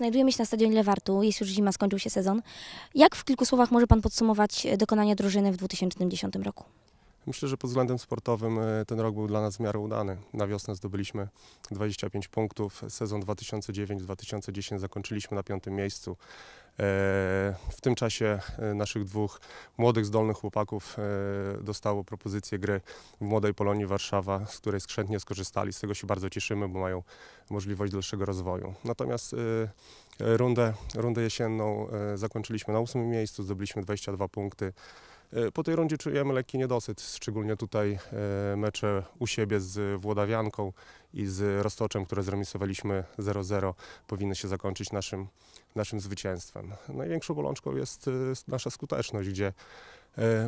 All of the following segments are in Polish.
Znajdujemy się na stadionie Lewartu, jest już zima, skończył się sezon. Jak w kilku słowach może Pan podsumować e, dokonanie drużyny w 2010 roku? Myślę, że pod względem sportowym y, ten rok był dla nas w miarę udany. Na wiosnę zdobyliśmy 25 punktów. Sezon 2009-2010 zakończyliśmy na piątym miejscu. E, w tym czasie e, naszych dwóch młodych, zdolnych chłopaków e, dostało propozycję gry w Młodej Polonii Warszawa, z której skrzętnie skorzystali. Z tego się bardzo cieszymy, bo mają możliwość dalszego rozwoju. Natomiast rundę, rundę jesienną zakończyliśmy na ósmym miejscu, zdobyliśmy 22 punkty. E, po tej rundzie czujemy lekki niedosyt, szczególnie tutaj e, mecze u siebie z Włodawianką i z Roztoczem, które zremisowaliśmy 0-0, powinny się zakończyć naszym, naszym zwycięstwem. Największą bolączką jest e, nasza skuteczność, gdzie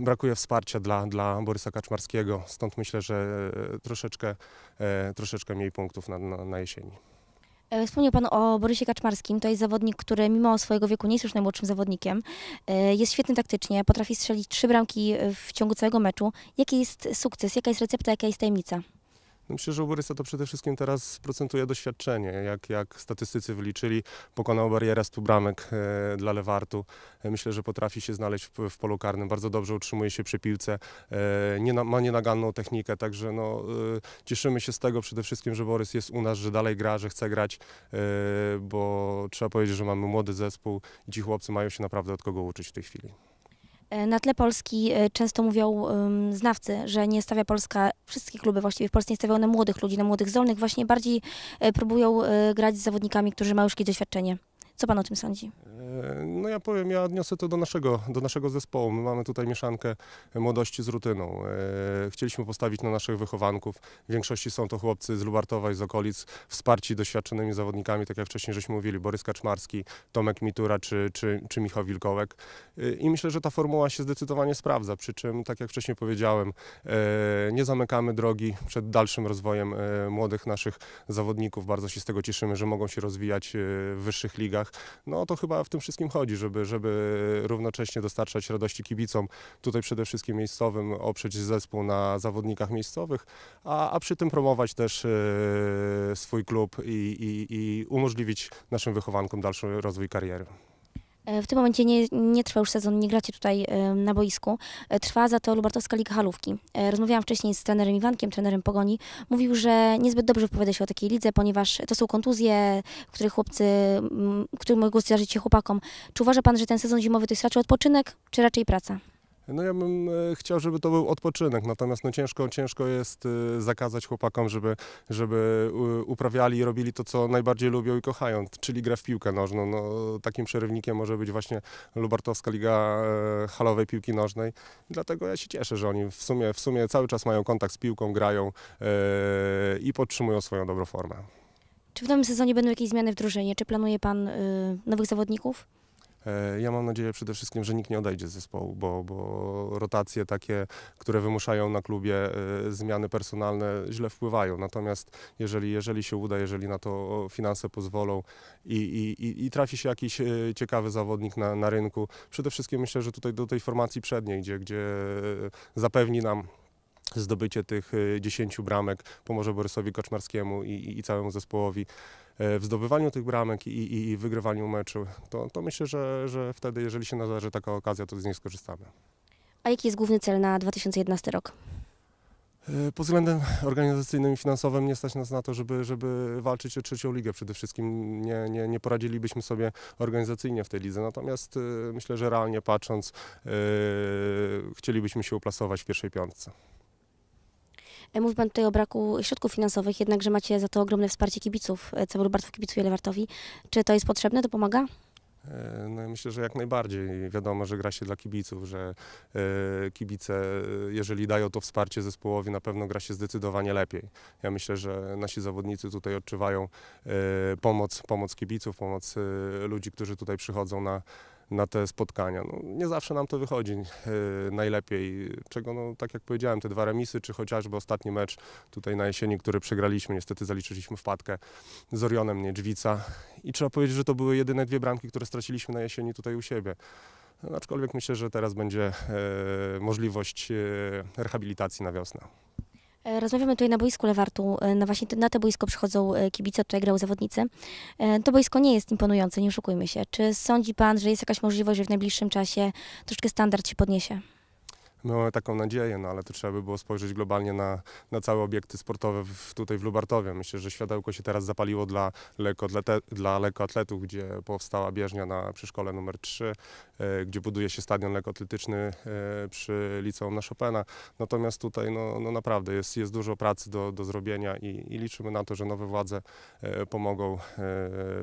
brakuje wsparcia dla, dla Borysa Kaczmarskiego, stąd myślę, że troszeczkę, troszeczkę mniej punktów na, na, na jesieni. E, wspomniał Pan o Borysie Kaczmarskim. To jest zawodnik, który mimo swojego wieku nie jest już najmłodszym zawodnikiem. E, jest świetny taktycznie, potrafi strzelić trzy bramki w ciągu całego meczu. Jaki jest sukces, jaka jest recepta, jaka jest tajemnica? No myślę, że u Borysa to przede wszystkim teraz procentuje doświadczenie. Jak, jak statystycy wyliczyli, pokonał barierę 100 bramek e, dla Lewartu. E, myślę, że potrafi się znaleźć w, w, polu karnym. Bardzo dobrze utrzymuje się przy piłce. E, nie ma nienaganną technikę, także no, cieszymy się z tego przede wszystkim, że Borys jest u nas, że dalej gra, że chce grać, bo trzeba powiedzieć, że mamy młody zespół i ci chłopcy mają się naprawdę od kogo uczyć w tej chwili. E, na tle Polski e, często mówią znawcy, że nie stawia Polska, wszystkie kluby właściwie w Polsce nie stawiają na młodych ludzi, na młodych zdolnych, właśnie bardziej e, próbują grać z zawodnikami, którzy mają już jakieś doświadczenie. Co pan o tym sądzi? E, no ja powiem, ja odniosę to do naszego, do naszego zespołu. My mamy tutaj mieszankę młodości z rutyną. E, chcieliśmy postawić na naszych wychowanków. W większości są to chłopcy z Lubartowa i z okolic, wsparci doświadczonymi zawodnikami, tak jak wcześniej żeśmy mówili, Borys Kaczmarski, Tomek Mitura czy, czy, czy Michał Wilkołek. E, I myślę, że ta formuła się zdecydowanie sprawdza, przy czym, tak jak wcześniej powiedziałem, nie zamykamy drogi przed dalszym rozwojem młodych naszych zawodników. Bardzo się z tego cieszymy, że mogą się rozwijać w wyższych ligach no to chyba w tym wszystkim chodzi, żeby, żeby równocześnie dostarczać radości kibicom, tutaj przede wszystkim miejscowym, oprzeć zespół na zawodnikach miejscowych, a, a przy tym promować też e, swój klub i, i, i umożliwić naszym wychowankom dalszy rozwój kariery. E, w tym momencie nie, nie, trwa już sezon, nie gracie tutaj e, na boisku. E, trwa za to Lubartowska Liga Halówki. Rozmawiałam wcześniej z trenerem Iwankiem, trenerem Pogoni. Mówił, że niezbyt dobrze wypowiada się o takiej lidze, ponieważ to są kontuzje, których chłopcy, których mogą zdarzyć się chłopakom. Czy uważa pan, że ten sezon zimowy to jest raczej odpoczynek, czy raczej praca? No ja bym e, chciał, żeby to był odpoczynek, natomiast no ciężko, ciężko jest e, zakazać chłopakom, żeby, żeby uprawiali i robili to, co najbardziej lubią i kochają, czyli gra w piłkę nożną. No, takim przerywnikiem może być właśnie Lubartowska Liga e, Halowej Piłki Nożnej. Dlatego ja się cieszę, że oni w sumie, w sumie cały czas mają kontakt z piłką, grają i podtrzymują swoją dobrą formę. Czy w nowym sezonie będą jakieś zmiany w drużynie? Czy planuje Pan nowych zawodników? E, ja mam nadzieję przede wszystkim, że nikt nie odejdzie z zespołu, bo, bo rotacje takie, które wymuszają na klubie e, zmiany personalne źle wpływają. Natomiast jeżeli, jeżeli się uda, jeżeli na to finanse pozwolą i, i, i trafi się jakiś e, ciekawy zawodnik na, na rynku, przede wszystkim myślę, że tutaj do tej formacji przedniej, gdzie, gdzie zapewni nam zdobycie tych 10 y, bramek pomoże Borysowi Kaczmarskiemu i, i, i całemu zespołowi e, w zdobywaniu tych bramek i, i wygrywaniu meczu, to, to myślę, że, że wtedy, jeżeli się nadarzy taka okazja, to z niej skorzystamy. A jaki jest główny cel na 2011 rok? E, pod względem organizacyjnym i finansowym nie stać nas na to, żeby, żeby walczyć o trzecią ligę. Przede wszystkim nie, nie, nie poradzilibyśmy sobie organizacyjnie w tej lidze. Natomiast e, myślę, że realnie patrząc, yy, chcielibyśmy się uplasować w pierwszej piątce. Mówi Pan tutaj o braku środków finansowych, jednakże macie za to ogromne wsparcie kibiców. E, Cebul bardzo kibicuje Lewartowi. Czy to jest potrzebne, to pomaga? E, no myślę, że jak najbardziej. Wiadomo, że gra się dla kibiców, że e, kibice, jeżeli dają to wsparcie zespołowi, na pewno gra się zdecydowanie lepiej. Ja myślę, że nasi zawodnicy tutaj odczuwają pomoc, pomoc kibiców, pomoc ludzi, którzy tutaj przychodzą na, na te spotkania. No, nie zawsze nam to wychodzi e, najlepiej, czego, no, tak jak powiedziałem, te dwa remisy, czy chociażby ostatni mecz tutaj na jesieni, który przegraliśmy, niestety zaliczyliśmy wpadkę z Orionem Niedźwica i trzeba powiedzieć, że to były jedyne dwie bramki, które straciliśmy na jesieni tutaj u siebie. No, aczkolwiek myślę, że teraz będzie e, możliwość e, rehabilitacji na wiosnę. E, rozmawiamy tutaj na boisku Lewartu. E, na, właśnie, na te boisko przychodzą e, kibice, tutaj grają zawodnicy. To boisko nie jest imponujące, nie oszukujmy się. Czy sądzi Pan, że jest jakaś możliwość, że w najbliższym czasie troszkę standard się podniesie? My mamy taką nadzieję, no ale to trzeba by było spojrzeć globalnie na, na całe obiekty sportowe w, tutaj w Lubartowie. Myślę, że światełko się teraz zapaliło dla, lekoatlete, dla lekoatletów, gdzie powstała bieżnia na przeszkole numer 3, e, gdzie buduje się stadion lekoatletyczny e, przy liceum na Chopina. Natomiast tutaj no, no naprawdę jest, jest dużo pracy do, do zrobienia i, i liczymy na to, że nowe władze e, pomogą e,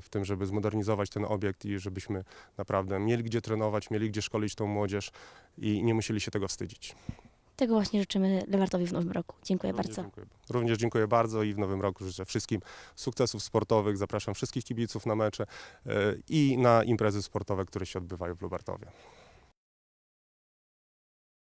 w tym, żeby zmodernizować ten obiekt i żebyśmy naprawdę mieli gdzie trenować, mieli gdzie szkolić tą młodzież i nie musieli się tego wstydzić powiedzieć. Tego właśnie życzymy Lewartowi w nowym roku. Dziękuję Również bardzo. Dziękuję. Również dziękuję bardzo i w nowym roku życzę wszystkim sukcesów sportowych. Zapraszam wszystkich kibiców na mecze e, i na imprezy sportowe, które się odbywają w Lubartowie.